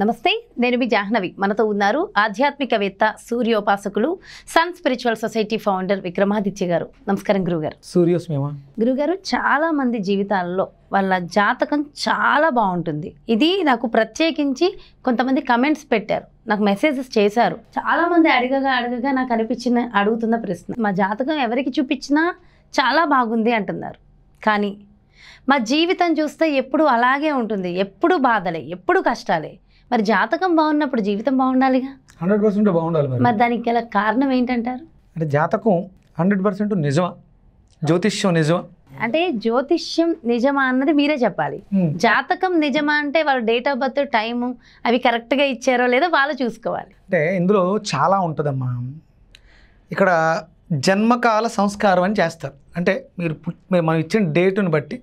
నమస్తే నేను మీ జాహ్నవి మనతో ఉన్నారు ఆధ్యాత్మికవేత్త సూర్యోపాసకులు sun spiritual society founder Vikramaditya గారు నమస్కారం గురుగారు సూర్యోస్మేమా గురుగారు చాలా మంది జీవితాల్లో వాళ్ళ జాతకం చాలా బాగుంటుంది ఇది నాకు ప్రత్యేకించి కొంతమంది కమెంట్స్ పెట్టారు నాకు మెసేజెస్ చేశారు చాలా మంది అడగగా అడగగా నాకు అనిపించిన అడుగుతున్న ప్రశ్న మా జాతకం ఎవరికి చూపించినా చాలా బాగుంది అంటున్నారు కానీ మా జీవితం చూస్తే ఎప్పుడు అలాగే ఉంటుంది ఎప్పుడు బాధలే ఎప్పుడు కష్టాలే మరి జాతకం బాగున్నప్పుడు జీవితం బాగుండాలిగా హండ్రెడ్ పర్సెంట్ బాగుండాలి మరి దానికి గల కారణం ఏంటంటారు అంటే జాతకం హండ్రెడ్ పర్సెంట్ నిజమా జ్యోతిష్యం నిజమా అంటే జ్యోతిష్యం నిజమా అన్నది మీరే చెప్పాలి జాతకం నిజమా అంటే వాళ్ళ డేట్ ఆఫ్ బర్త్ టైము అవి కరెక్ట్గా ఇచ్చారో లేదో వాళ్ళు చూసుకోవాలి అంటే ఇందులో చాలా ఉంటుందమ్మా ఇక్కడ జన్మకాల సంస్కారం అని చేస్తారు అంటే మీరు మనం ఇచ్చిన డేటును బట్టి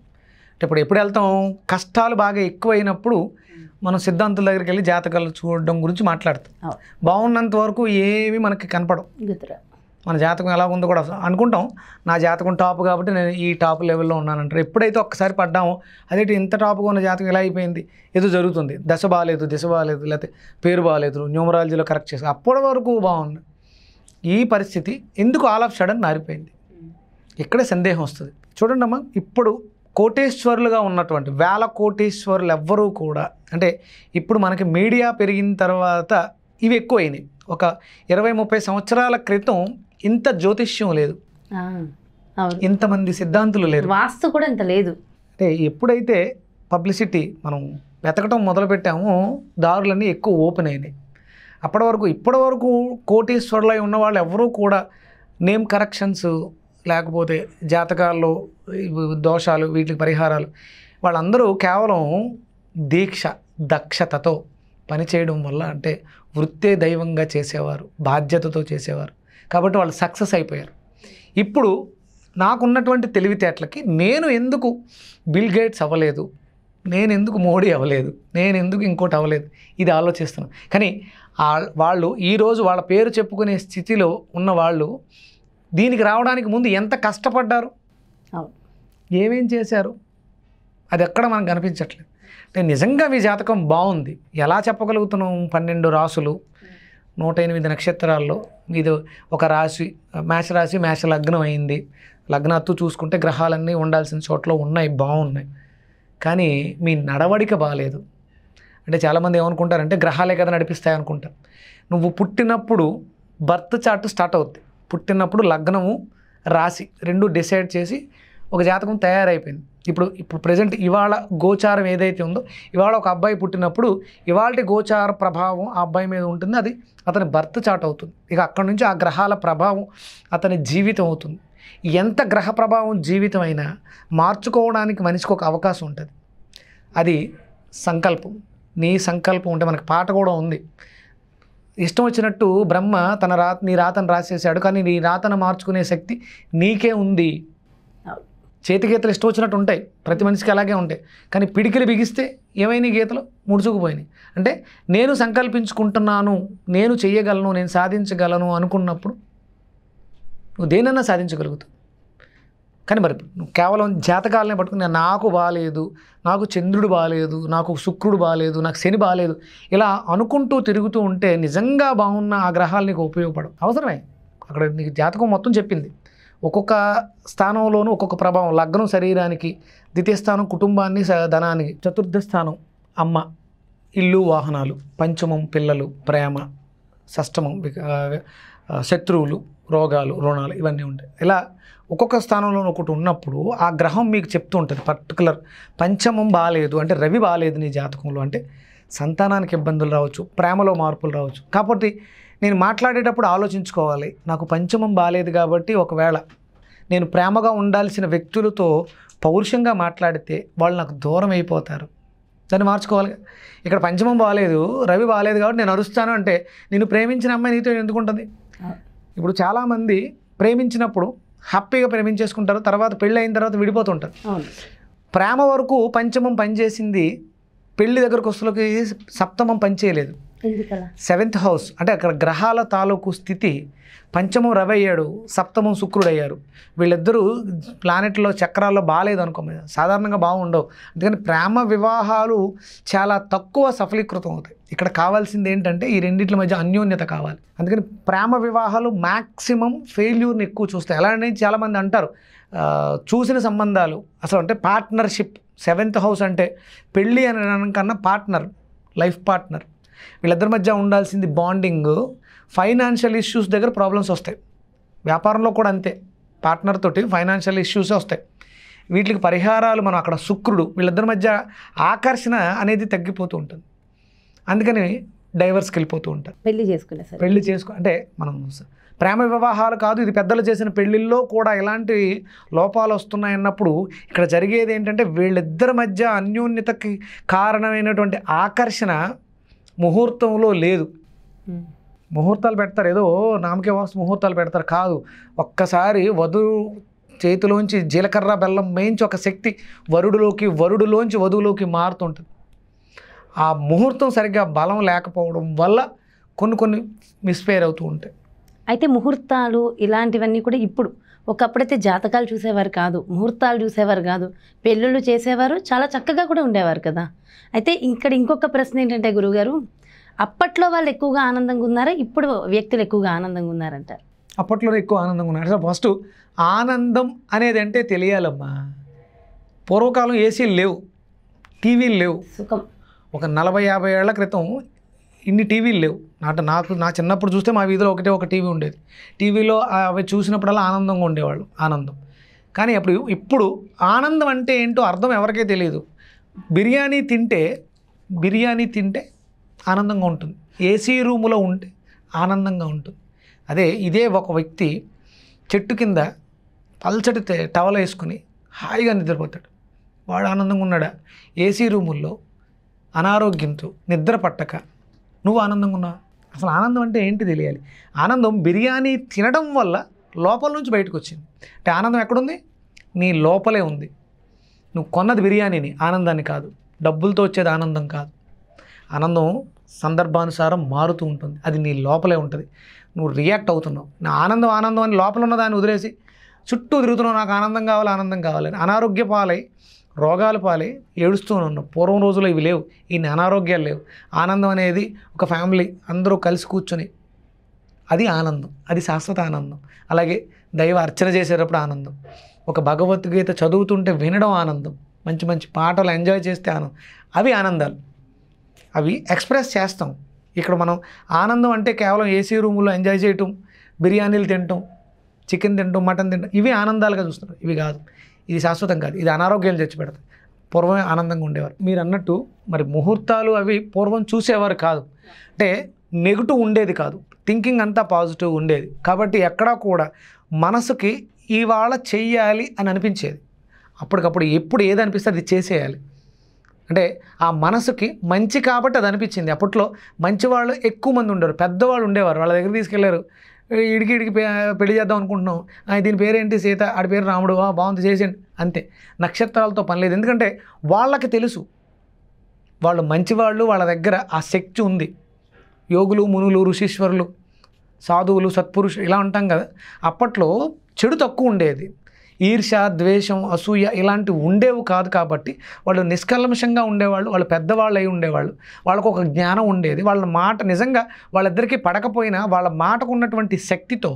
అంటే ఇప్పుడు ఎప్పుడు వెళ్తాం కష్టాలు బాగా ఎక్కువైనప్పుడు మనం సిద్ధాంతుల దగ్గరికి వెళ్ళి జాతకాలు చూడడం గురించి మాట్లాడతాం బాగున్నంత వరకు ఏవి మనకి కనపడవు మన జాతకం ఎలా ఉందో కూడా అనుకుంటాం నా జాతకం టాప్ కాబట్టి నేను ఈ టాప్ లెవెల్లో ఉన్నానంటారు ఎప్పుడైతే ఒక్కసారి పడ్డామో అదేంటి ఇంత టాప్గా ఉన్న జాతకం ఎలా అయిపోయింది ఏదో జరుగుతుంది దశ బాగాలేదు దిశ బాగాలేదు లేకపోతే పేరు బాగాలేదు న్యూమరాలజీలో కరెక్ట్ చేసి అప్పటి వరకు బాగుంది ఈ పరిస్థితి ఎందుకు ఆల్ ఆఫ్ సడన్ మారిపోయింది ఇక్కడే సందేహం వస్తుంది చూడండి అమ్మా ఇప్పుడు కోటేశ్వరులుగా ఉన్నటువంటి వేల కోటేశ్వరులు ఎవ్వరూ కూడా అంటే ఇప్పుడు మనకి మీడియా పెరిగిన తర్వాత ఇవి ఎక్కువైనాయి ఒక ఇరవై ముప్పై సంవత్సరాల క్రితం ఇంత జ్యోతిష్యం లేదు ఇంతమంది సిద్ధాంతులు లేరు వాస్తు కూడా ఇంత లేదు అంటే ఎప్పుడైతే పబ్లిసిటీ మనం వెతకటం మొదలుపెట్టామో దారులన్నీ ఎక్కువ ఓపెన్ అయినాయి అప్పటి వరకు ఇప్పటి వరకు ఉన్న వాళ్ళు ఎవరూ కూడా నేమ్ కరెక్షన్స్ లేకపోతే జాతకాల్లో దోషాలు వీటికి పరిహారాలు వాళ్ళందరూ కేవలం దీక్ష దక్షతతో పనిచేయడం వల్ల అంటే వృత్తే దైవంగా చేసేవారు బాధ్యతతో చేసేవారు కాబట్టి వాళ్ళు సక్సెస్ అయిపోయారు ఇప్పుడు నాకున్నటువంటి తెలివితేటలకి నేను ఎందుకు బిల్ గేట్స్ అవ్వలేదు నేను ఎందుకు మోడీ అవ్వలేదు నేను ఎందుకు ఇంకోటి అవ్వలేదు ఇది ఆలోచిస్తున్నాను కానీ వాళ్ళు ఈరోజు వాళ్ళ పేరు చెప్పుకునే స్థితిలో ఉన్న వాళ్ళు దీనికి రావడానికి ముందు ఎంత కష్టపడ్డారు ఏమేం చేశారు అది ఎక్కడ మనకు కనిపించట్లేదు అంటే నిజంగా మీ జాతకం బాగుంది ఎలా చెప్పగలుగుతున్నాం పన్నెండు రాసులు నూట ఎనిమిది నక్షత్రాల్లో మీది ఒక రాశి మేష రాశి మేష లగ్నం అయింది లగ్నాత్తు చూసుకుంటే గ్రహాలన్నీ ఉండాల్సిన చోట్ల ఉన్నాయి బాగున్నాయి కానీ మీ నడవడిక బాగాలేదు అంటే చాలామంది ఏమనుకుంటారంటే గ్రహాలే కదా నడిపిస్తాయి అనుకుంటారు నువ్వు పుట్టినప్పుడు బర్త్ చార్ట్ స్టార్ట్ అవుద్ది పుట్టినప్పుడు లగ్నము రాశి రెండు డిసైడ్ చేసి ఒక జాతకం తయారైపోయింది ఇప్పుడు ఇప్పుడు ప్రజెంట్ ఇవాళ గోచారం ఏదైతే ఉందో ఇవాళ ఒక అబ్బాయి పుట్టినప్పుడు ఇవాళ గోచార ప్రభావం ఆ అబ్బాయి మీద ఉంటుంది అది అతని భర్త చాట్ అవుతుంది ఇక అక్కడి నుంచి ఆ గ్రహాల ప్రభావం అతని జీవితం అవుతుంది ఎంత గ్రహ ప్రభావం జీవితం అయినా మార్చుకోవడానికి మనిషికి ఒక అవకాశం ఉంటుంది అది సంకల్పం నీ సంకల్పం ఉంటే మనకి పాట కూడా ఉంది ఇష్టం వచ్చినట్టు బ్రహ్మ తన రా నీ రాతను రాసేసాడు కానీ నీ రాతను మార్చుకునే శక్తి నీకే ఉంది గీతలు ఇష్టం వచ్చినట్టు ఉంటాయి ప్రతి మనిషికి అలాగే ఉంటాయి కానీ పిడికిలు బిగిస్తే ఏమైనా గీతలు ముడుచుకుపోయినాయి అంటే నేను సంకల్పించుకుంటున్నాను నేను చేయగలను నేను సాధించగలను అనుకున్నప్పుడు నువ్వు దేనన్నా సాధించగలుగుతావు కానీ మరి కేవలం జాతకాలనే పట్టుకుని నాకు బాగాలేదు నాకు చంద్రుడు బాగాలేదు నాకు శుక్రుడు బాగాలేదు నాకు శని బాగాలేదు ఇలా అనుకుంటూ తిరుగుతూ ఉంటే నిజంగా బాగున్న ఆ గ్రహాలు నీకు ఉపయోగపడవు అవసరమే అక్కడ నీకు జాతకం మొత్తం చెప్పింది ఒక్కొక్క స్థానంలోనూ ఒక్కొక్క ప్రభావం లగ్నం శరీరానికి ద్వితీయ స్థానం కుటుంబాన్ని ధనానికి చతుర్థ స్థానం అమ్మ ఇల్లు వాహనాలు పంచమం పిల్లలు ప్రేమ షష్టమం శత్రువులు రోగాలు రుణాలు ఇవన్నీ ఉంటాయి ఇలా ఒక్కొక్క స్థానంలో ఒకటి ఉన్నప్పుడు ఆ గ్రహం మీకు చెప్తూ ఉంటుంది పర్టికులర్ పంచమం బాగాలేదు అంటే రవి బాగాలేదు నీ జాతకంలో అంటే సంతానానికి ఇబ్బందులు రావచ్చు ప్రేమలో మార్పులు రావచ్చు కాబట్టి నేను మాట్లాడేటప్పుడు ఆలోచించుకోవాలి నాకు పంచమం బాగాలేదు కాబట్టి ఒకవేళ నేను ప్రేమగా ఉండాల్సిన వ్యక్తులతో పౌరుషంగా మాట్లాడితే వాళ్ళు నాకు దూరం అయిపోతారు దాన్ని మార్చుకోవాలి ఇక్కడ పంచమం బాగాలేదు రవి బాగాలేదు కాబట్టి నేను అరుస్తాను అంటే నేను ప్రేమించిన అమ్మాయి నీతో ఎందుకుంటుంది ఇప్పుడు చాలామంది ప్రేమించినప్పుడు హ్యాపీగా ప్రేమించేసుకుంటారు తర్వాత పెళ్ళి అయిన తర్వాత విడిపోతుంటారు ప్రేమ వరకు పంచమం పనిచేసింది పెళ్లి దగ్గరకు వస్తులకి సప్తమం పనిచేయలేదు సెవెంత్ హౌస్ అంటే అక్కడ గ్రహాల తాలూకు స్థితి పంచమం రవి అయ్యాడు సప్తమం శుక్రుడు అయ్యారు వీళ్ళిద్దరూ ప్లానెట్లో చక్రాల్లో బాగాలేదు అనుకో సాధారణంగా బాగుండవు అందుకని ప్రేమ వివాహాలు చాలా తక్కువ సఫలీకృతం అవుతాయి ఇక్కడ కావాల్సింది ఏంటంటే ఈ రెండింటి మధ్య అన్యోన్యత కావాలి అందుకని ప్రేమ వివాహాలు మ్యాక్సిమం ఫెయిల్యూర్ని ఎక్కువ చూస్తాయి అలా అనేది చాలామంది అంటారు చూసిన సంబంధాలు అసలు అంటే పార్ట్నర్షిప్ సెవెంత్ హౌస్ అంటే పెళ్ళి అని కన్నా పార్ట్నర్ లైఫ్ పార్ట్నర్ వీళ్ళిద్దరి మధ్య ఉండాల్సింది బాండింగ్ ఫైనాన్షియల్ ఇష్యూస్ దగ్గర ప్రాబ్లమ్స్ వస్తాయి వ్యాపారంలో కూడా అంతే పార్ట్నర్ తోటి ఫైనాన్షియల్ ఇష్యూసే వస్తాయి వీటికి పరిహారాలు మనం అక్కడ శుక్రుడు వీళ్ళిద్దరి మధ్య ఆకర్షణ అనేది తగ్గిపోతూ ఉంటుంది అందుకని డైవర్స్కి వెళ్ళిపోతూ ఉంటారు పెళ్లి చేసుకునే పెళ్లి చేసుకు అంటే మనం ప్రేమ వివాహాలు కాదు ఇది పెద్దలు చేసిన పెళ్లిల్లో కూడా ఇలాంటి లోపాలు వస్తున్నాయన్నప్పుడు ఇక్కడ జరిగేది ఏంటంటే వీళ్ళిద్దరి మధ్య అన్యోన్యతకి కారణమైనటువంటి ఆకర్షణ ముహూర్తంలో లేదు ముహూర్తాలు పెడతారు ఏదో నామకే వాస్తు ముహూర్తాలు పెడతారు కాదు ఒక్కసారి వధు చేతిలోంచి జీలకర్ర బెల్లం మేయించి ఒక శక్తి వరుడులోకి వరుడులోంచి వధువులోకి మారుతుంటుంది ఆ ముహూర్తం సరిగ్గా బలం లేకపోవడం వల్ల కొన్ని కొన్ని మిస్ఫేర్ అవుతూ ఉంటాయి అయితే ముహూర్తాలు ఇలాంటివన్నీ కూడా ఇప్పుడు ఒకప్పుడైతే జాతకాలు చూసేవారు కాదు ముహూర్తాలు చూసేవారు కాదు పెళ్ళిళ్ళు చేసేవారు చాలా చక్కగా కూడా ఉండేవారు కదా అయితే ఇక్కడ ఇంకొక ప్రశ్న ఏంటంటే గురువుగారు అప్పట్లో వాళ్ళు ఎక్కువగా ఆనందంగా ఉన్నారా ఇప్పుడు వ్యక్తులు ఎక్కువగా ఆనందంగా ఉన్నారంటారు అప్పట్లో ఎక్కువ ఆనందంగా ఉన్నారు సార్ ఫస్ట్ ఆనందం అనేది అంటే తెలియాలమ్మా పూర్వకాలం ఏసీలు లేవు టీవీలు లేవు సుఖం ఒక నలభై యాభై ఏళ్ల క్రితం ఇన్ని టీవీలు లేవు నాట నాకు నా చిన్నప్పుడు చూస్తే మా వీధిలో ఒకటే ఒక టీవీ ఉండేది టీవీలో అవి చూసినప్పుడల్లా ఆనందంగా ఉండేవాళ్ళు ఆనందం కానీ అప్పుడు ఇప్పుడు ఆనందం అంటే ఏంటో అర్థం ఎవరికే తెలియదు బిర్యానీ తింటే బిర్యానీ తింటే ఆనందంగా ఉంటుంది ఏసీ రూములో ఉంటే ఆనందంగా ఉంటుంది అదే ఇదే ఒక వ్యక్తి చెట్టు కింద పల్చటి టవల్ వేసుకుని హాయిగా నిద్రపోతాడు వాడు ఆనందంగా ఉన్నాడా ఏసీ రూముల్లో అనారోగ్యంతో నిద్ర పట్టక నువ్వు ఆనందంగా ఉన్నావు అసలు ఆనందం అంటే ఏంటి తెలియాలి ఆనందం బిర్యానీ తినడం వల్ల లోపల నుంచి బయటకు వచ్చింది అంటే ఆనందం ఎక్కడుంది నీ లోపలే ఉంది నువ్వు కొన్నది బిర్యానీని ఆనందాన్ని కాదు డబ్బులతో వచ్చేది ఆనందం కాదు ఆనందం సందర్భానుసారం మారుతూ ఉంటుంది అది నీ లోపలే ఉంటుంది నువ్వు రియాక్ట్ అవుతున్నావు నా ఆనందం ఆనందం అని లోపల ఉన్న దాన్ని వదిలేసి చుట్టూ తిరుగుతున్నావు నాకు ఆనందం కావాలి ఆనందం కావాలని అనారోగ్య పాలై రోగాల పాలై ఏడుస్తూ ఉన్నాం పూర్వం రోజుల్లో ఇవి లేవు ఇన్ని అనారోగ్యాలు లేవు ఆనందం అనేది ఒక ఫ్యామిలీ అందరూ కలిసి కూర్చొని అది ఆనందం అది శాశ్వత ఆనందం అలాగే దైవ అర్చన చేసేటప్పుడు ఆనందం ఒక భగవద్గీత చదువుతుంటే వినడం ఆనందం మంచి మంచి పాటలు ఎంజాయ్ చేస్తే ఆనందం అవి ఆనందాలు అవి ఎక్స్ప్రెస్ చేస్తాం ఇక్కడ మనం ఆనందం అంటే కేవలం ఏసీ రూములో ఎంజాయ్ చేయటం బిర్యానీలు తినటం చికెన్ తినటం మటన్ తినటం ఇవి ఆనందాలుగా చూస్తున్నారు ఇవి కాదు ఇది శాశ్వతం కాదు ఇది అనారోగ్యాలు తెచ్చిపెడుతుంది పూర్వమే ఆనందంగా ఉండేవారు మీరు అన్నట్టు మరి ముహూర్తాలు అవి పూర్వం చూసేవారు కాదు అంటే నెగిటివ్ ఉండేది కాదు థింకింగ్ అంతా పాజిటివ్ ఉండేది కాబట్టి ఎక్కడా కూడా మనసుకి ఇవాళ చెయ్యాలి అని అనిపించేది అప్పటికప్పుడు ఎప్పుడు ఏది అనిపిస్తే అది చేసేయాలి అంటే ఆ మనసుకి మంచి కాబట్టి అది అనిపించింది అప్పట్లో మంచి వాళ్ళు ఎక్కువ మంది ఉండరు పెద్దవాళ్ళు ఉండేవారు వాళ్ళ దగ్గర తీసుకెళ్లారు ఇడికి ఇడికి పెళ్లి చేద్దాం అనుకుంటున్నాం దీని పేరేంటి సీత ఆడి పేరు రాముడు బాగుంది చేసేయండి అంతే నక్షత్రాలతో పని లేదు ఎందుకంటే వాళ్ళకి తెలుసు వాళ్ళు మంచివాళ్ళు వాళ్ళ దగ్గర ఆ శక్తి ఉంది యోగులు మునులు ఋషీశ్వరులు సాధువులు సత్పురుషులు ఇలా ఉంటాం కదా అప్పట్లో చెడు తక్కువ ఉండేది ఈర్ష ద్వేషం అసూయ ఇలాంటివి ఉండేవి కాదు కాబట్టి వాళ్ళు నిష్కల్మషంగా ఉండేవాళ్ళు వాళ్ళు పెద్దవాళ్ళు అయి ఉండేవాళ్ళు వాళ్ళకు ఒక జ్ఞానం ఉండేది వాళ్ళ మాట నిజంగా వాళ్ళిద్దరికీ పడకపోయినా వాళ్ళ మాటకు ఉన్నటువంటి శక్తితో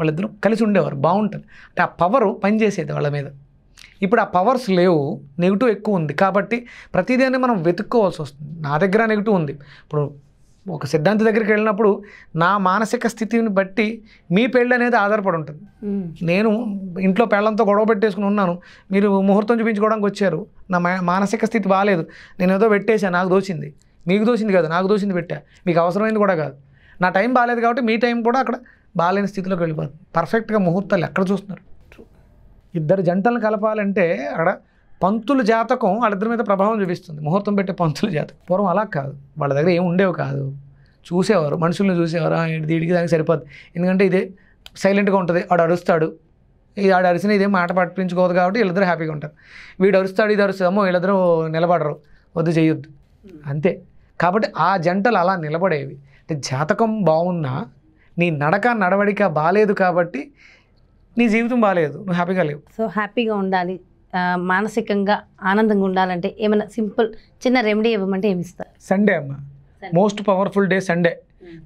వాళ్ళిద్దరూ కలిసి ఉండేవారు బాగుంటుంది అంటే ఆ పవరు పనిచేసేది వాళ్ళ మీద ఇప్పుడు ఆ పవర్స్ లేవు నెగిటివ్ ఎక్కువ ఉంది కాబట్టి ప్రతిదీ మనం వెతుక్కోవాల్సి వస్తుంది నా దగ్గర నెగిటివ్ ఉంది ఇప్పుడు ఒక సిద్ధాంత దగ్గరికి వెళ్ళినప్పుడు నా మానసిక స్థితిని బట్టి మీ పెళ్ళి అనేది ఆధారపడి ఉంటుంది నేను ఇంట్లో పెళ్ళంతో గొడవ పెట్టేసుకుని ఉన్నాను మీరు ముహూర్తం చూపించుకోవడానికి వచ్చారు నా మానసిక స్థితి బాగాలేదు నేను ఏదో పెట్టేశాను నాకు దోచింది మీకు దోచింది కాదు నాకు దోచింది పెట్టా మీకు అవసరమైంది కూడా కాదు నా టైం బాగాలేదు కాబట్టి మీ టైం కూడా అక్కడ బాగాలేని స్థితిలోకి వెళ్ళిపోతుంది పర్ఫెక్ట్గా ముహూర్తాలు ఎక్కడ చూస్తున్నారు ఇద్దరు జంటలను కలపాలంటే అక్కడ పంతుల జాతకం వాళ్ళిద్దరి మీద ప్రభావం చూపిస్తుంది ముహూర్తం పెట్టే పంతుల జాతకం పూర్వం అలా కాదు వాళ్ళ దగ్గర ఏం ఉండేవి కాదు చూసేవారు మనుషుల్ని చూసేవారు దీనికి దానికి సరిపోద్ది ఎందుకంటే ఇదే సైలెంట్గా ఉంటుంది ఆడు అరుస్తాడు ఇది ఆడు అరిసిన ఇదే మాట పట్టించుకోదు కాబట్టి వీళ్ళిద్దరు హ్యాపీగా ఉంటారు వీడు అరుస్తాడు ఇది అరుస్తాడు వీళ్ళిద్దరూ నిలబడరు వద్దు చేయొద్దు అంతే కాబట్టి ఆ జంటలు అలా నిలబడేవి అంటే జాతకం బాగున్నా నీ నడక నడవడిక బాగాలేదు కాబట్టి నీ జీవితం బాగాలేదు నువ్వు హ్యాపీగా లేవు సో హ్యాపీగా ఉండాలి మానసికంగా ఆనందంగా ఉండాలంటే ఏమైనా సింపుల్ చిన్న రెమెడీ ఇవ్వమంటే ఏమి ఇస్తారు సండే అమ్మ మోస్ట్ పవర్ఫుల్ డే సండే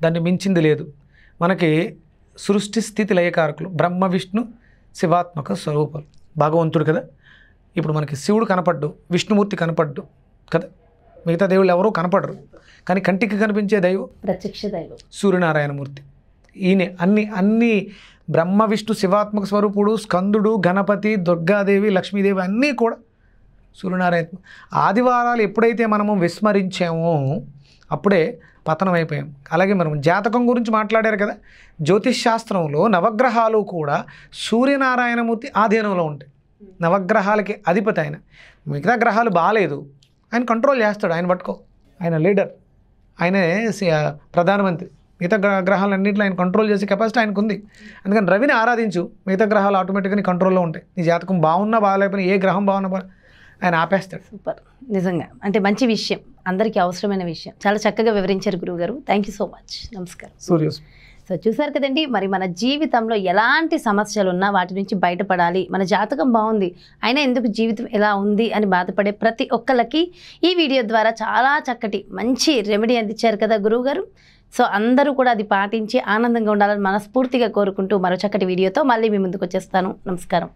దాన్ని మించింది లేదు మనకి సృష్టి స్థితి లయకారకులు బ్రహ్మ విష్ణు శివాత్మక స్వరూపాలు భగవంతుడు కదా ఇప్పుడు మనకి శివుడు కనపడ్డు విష్ణుమూర్తి కనపడ్డు కదా మిగతా దేవుళ్ళు ఎవరూ కనపడరు కానీ కంటికి కనిపించే దైవం ప్రత్యక్ష దైవం సూర్యనారాయణమూర్తి ఈయన అన్ని అన్ని బ్రహ్మ విష్ణు శివాత్మక స్వరూపుడు స్కందుడు గణపతి దుర్గాదేవి లక్ష్మీదేవి అన్నీ కూడా సూర్యనారాయణ ఆదివారాలు ఎప్పుడైతే మనము విస్మరించామో అప్పుడే పతనం అయిపోయాం అలాగే మనం జాతకం గురించి మాట్లాడారు కదా జ్యోతిష్ శాస్త్రంలో నవగ్రహాలు కూడా సూర్యనారాయణమూర్తి ఆధీనంలో ఉంటాయి నవగ్రహాలకి అధిపతి ఆయన మిగతా గ్రహాలు బాగాలేదు ఆయన కంట్రోల్ చేస్తాడు ఆయన పట్టుకో ఆయన లీడర్ ఆయనే ప్రధానమంత్రి మిగతా గ్రహాలన్నింటిలో ఆయన కంట్రోల్ చేసే కెపాసిటీ ఆయనకు ఉంది అందుకని రవిని ఆరాధించు మిగతా గ్రహాలు ఆటోమేటిక్గా నీ కంట్రోల్లో ఉంటాయి నీ జాతకం బాగున్నా బాగాలేకపోయినా ఏ గ్రహం బాగున్నా ఆయన ఆపేస్తాడు సూపర్ నిజంగా అంటే మంచి విషయం అందరికీ అవసరమైన విషయం చాలా చక్కగా వివరించారు గురువుగారు థ్యాంక్ యూ సో మచ్ నమస్కారం సూర్య సో చూసారు కదండి మరి మన జీవితంలో ఎలాంటి సమస్యలు ఉన్నా వాటి నుంచి బయటపడాలి మన జాతకం బాగుంది అయినా ఎందుకు జీవితం ఎలా ఉంది అని బాధపడే ప్రతి ఒక్కళ్ళకి ఈ వీడియో ద్వారా చాలా చక్కటి మంచి రెమెడీ అందించారు కదా గురువుగారు సో అందరూ కూడా అది పాటించి ఆనందంగా ఉండాలని మనస్ఫూర్తిగా కోరుకుంటూ మరో చక్కటి వీడియోతో మళ్ళీ మీ ముందుకు వచ్చేస్తాను నమస్కారం